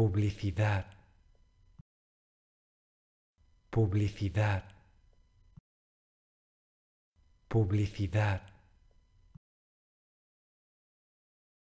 publicidad, publicidad, publicidad.